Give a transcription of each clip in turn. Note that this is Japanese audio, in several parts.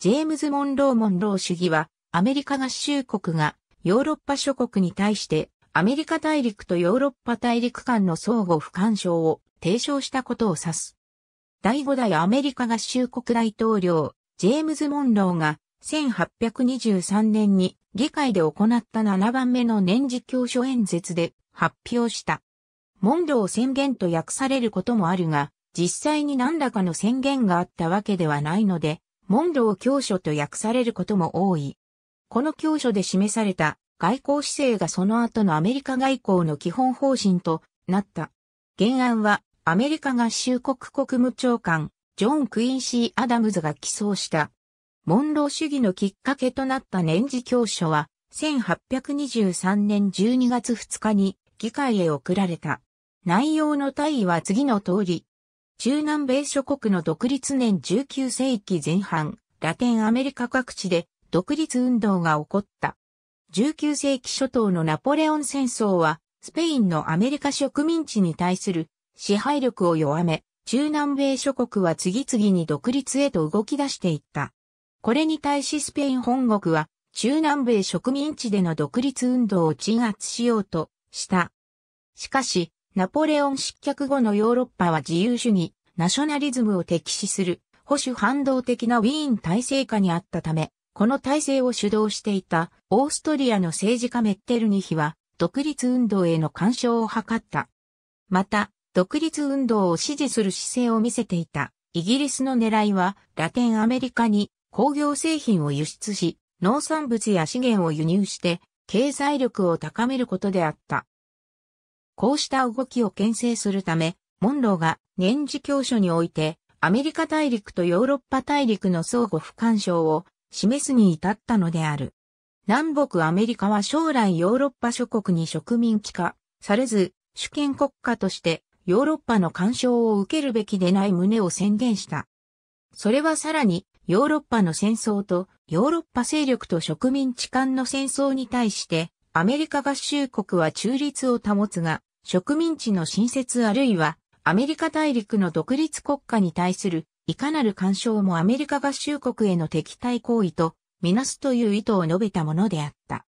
ジェームズ・モンロー・モンロー主義は、アメリカ合衆国がヨーロッパ諸国に対して、アメリカ大陸とヨーロッパ大陸間の相互不干渉を提唱したことを指す。第5代アメリカ合衆国大統領、ジェームズ・モンローが、1823年に議会で行った7番目の年次教書演説で発表した。モンロー宣言と訳されることもあるが、実際に何らかの宣言があったわけではないので、モンロー教書と訳されることも多い。この教書で示された外交姿勢がその後のアメリカ外交の基本方針となった。原案はアメリカ合衆国国務長官ジョン・クインシー・アダムズが起草した。モンロー主義のきっかけとなった年次教書は1823年12月2日に議会へ送られた。内容の対位は次の通り、中南米諸国の独立年19世紀前半、ラテンアメリカ各地で独立運動が起こった。19世紀初頭のナポレオン戦争は、スペインのアメリカ植民地に対する支配力を弱め、中南米諸国は次々に独立へと動き出していった。これに対しスペイン本国は、中南米植民地での独立運動を鎮圧しようとした。しかし、ナポレオン失脚後のヨーロッパは自由主義、ナショナリズムを敵視する、保守反動的なウィーン体制下にあったため、この体制を主導していたオーストリアの政治家メッテルニヒは、独立運動への干渉を図った。また、独立運動を支持する姿勢を見せていた。イギリスの狙いは、ラテンアメリカに工業製品を輸出し、農産物や資源を輸入して、経済力を高めることであった。こうした動きを牽制するため、モンローが年次教書において、アメリカ大陸とヨーロッパ大陸の相互不干渉を示すに至ったのである。南北アメリカは将来ヨーロッパ諸国に植民地化されず、主権国家としてヨーロッパの干渉を受けるべきでない旨を宣言した。それはさらにヨーロッパの戦争とヨーロッパ勢力と植民地間の戦争に対してアメリカ合衆国は中立を保つが植民地の新設あるいはアメリカ大陸の独立国家に対するいかなる干渉もアメリカ合衆国への敵対行為とみなすという意図を述べたものであった。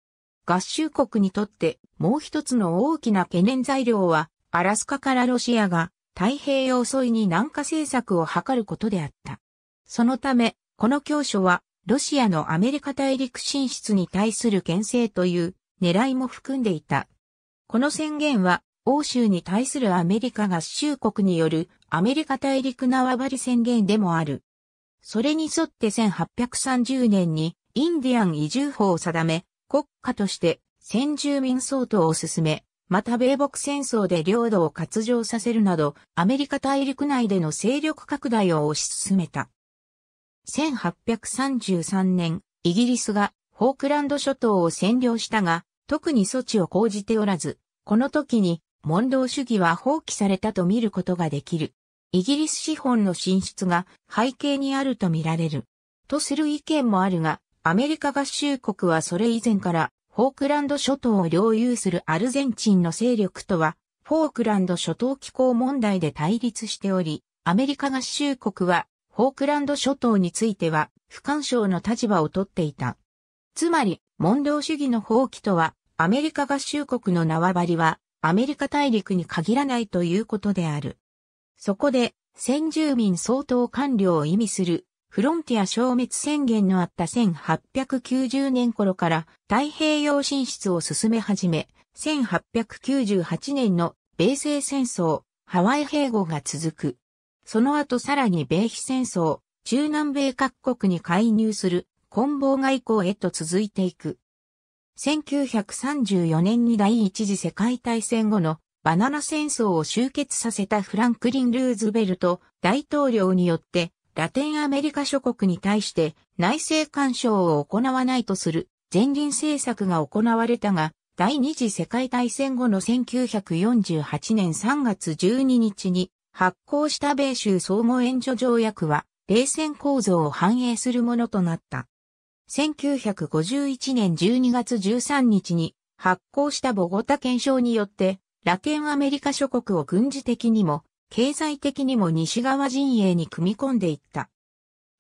合衆国にとってもう一つの大きな懸念材料はアラスカからロシアが太平洋沿いに南下政策を図ることであった。そのため、この教書はロシアのアメリカ大陸進出に対する牽制という狙いも含んでいた。この宣言は欧州に対するアメリカ合衆国によるアメリカ大陸縄張り宣言でもある。それに沿って1830年にインディアン移住法を定め、国家として先住民相当を進め、また米北戦争で領土を割譲させるなど、アメリカ大陸内での勢力拡大を推し進めた。1833年、イギリスがフォークランド諸島を占領したが、特に措置を講じておらず、この時に問答主義は放棄されたと見ることができる。イギリス資本の進出が背景にあると見られる。とする意見もあるが、アメリカ合衆国はそれ以前からフォークランド諸島を領有するアルゼンチンの勢力とは、フォークランド諸島気候問題で対立しており、アメリカ合衆国は、フォークランド諸島については、不干渉の立場をとっていた。つまり、問答主義の放棄とは、アメリカ合衆国の縄張りは、アメリカ大陸に限らないということである。そこで、先住民相当官僚を意味するフロンティア消滅宣言のあった1890年頃から太平洋進出を進め始め、1898年の米西戦争、ハワイ併合が続く。その後さらに米非戦争、中南米各国に介入する、棍棒外交へと続いていく。1934年に第一次世界大戦後のバナナ戦争を終結させたフランクリン・ルーズベルト大統領によってラテンアメリカ諸国に対して内政干渉を行わないとする前輪政策が行われたが、第二次世界大戦後の1948年3月12日に発行した米州相互援助条約は冷戦構造を反映するものとなった。1951年12月13日に発行したボゴタ憲章によって、ラテンアメリカ諸国を軍事的にも、経済的にも西側陣営に組み込んでいった。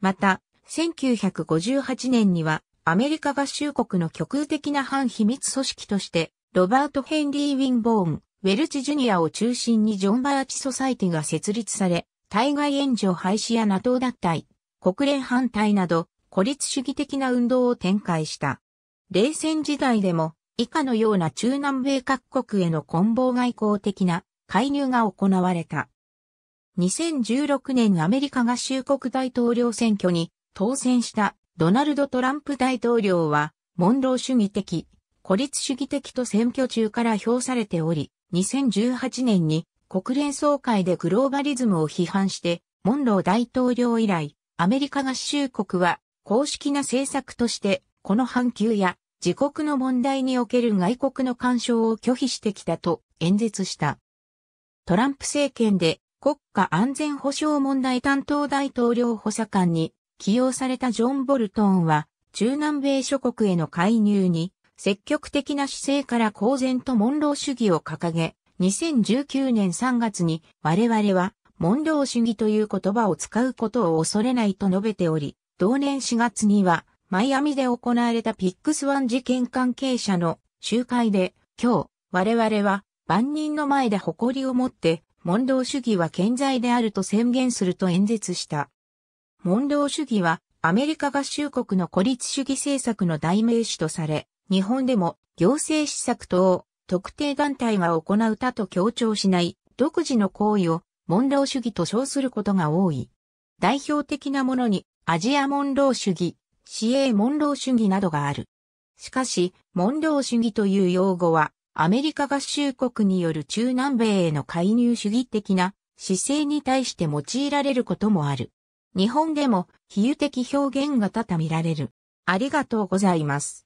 また、1958年には、アメリカ合衆国の極右的な反秘密組織として、ロバート・ヘンリー・ウィンボーン、ウェルチ・ジュニアを中心にジョン・バーチ・ソサイティが設立され、対外援助廃止や NATO 脱退、国連反対など、孤立主義的な運動を展開した。冷戦時代でも以下のような中南米各国への棍棒外交的な介入が行われた。2016年アメリカ合衆国大統領選挙に当選したドナルド・トランプ大統領は、モンロー主義的、孤立主義的と選挙中から評されており、2018年に国連総会でグローバリズムを批判して、モンロー大統領以来、アメリカ合衆国は公式な政策として、この半球や自国の問題における外国の干渉を拒否してきたと演説した。トランプ政権で国家安全保障問題担当大統領補佐官に起用されたジョン・ボルトンは中南米諸国への介入に積極的な姿勢から公然とモンロ主義を掲げ、2019年3月に我々はモンロ主義という言葉を使うことを恐れないと述べており、同年4月には、マイアミで行われたピックスワン事件関係者の集会で、今日、我々は万人の前で誇りを持って、問答主義は健在であると宣言すると演説した。問答主義は、アメリカ合衆国の孤立主義政策の代名詞とされ、日本でも行政施策等を特定団体が行う他と強調しない独自の行為を問答主義と称することが多い。代表的なものにアジアモンロー主義、市営モンロー主義などがある。しかし、モンロー主義という用語は、アメリカ合衆国による中南米への介入主義的な姿勢に対して用いられることもある。日本でも比喩的表現が多々見られる。ありがとうございます。